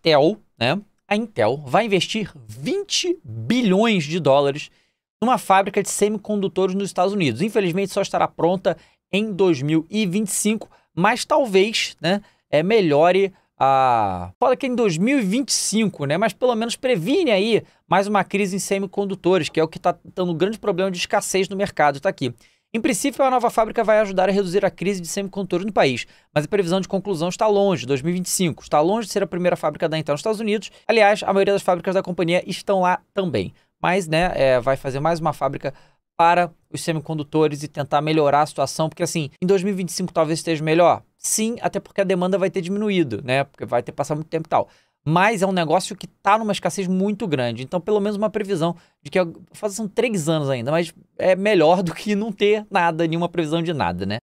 Intel, né? A Intel vai investir 20 bilhões de dólares numa fábrica de semicondutores nos Estados Unidos. Infelizmente, só estará pronta em 2025, mas talvez, né, é melhore a, fala que é em 2025, né, mas pelo menos previne aí mais uma crise em semicondutores, que é o que está dando um grande problema de escassez no mercado, está aqui. Em princípio, a nova fábrica vai ajudar a reduzir a crise de semicondutores no país, mas a previsão de conclusão está longe, 2025. Está longe de ser a primeira fábrica da Intel então nos Estados Unidos. Aliás, a maioria das fábricas da companhia estão lá também. Mas, né, é, vai fazer mais uma fábrica para os semicondutores e tentar melhorar a situação, porque assim, em 2025 talvez esteja melhor? Sim, até porque a demanda vai ter diminuído, né? Porque vai ter passado muito tempo e tal mas é um negócio que está numa escassez muito grande. Então, pelo menos uma previsão de que fazem três anos ainda, mas é melhor do que não ter nada, nenhuma previsão de nada, né?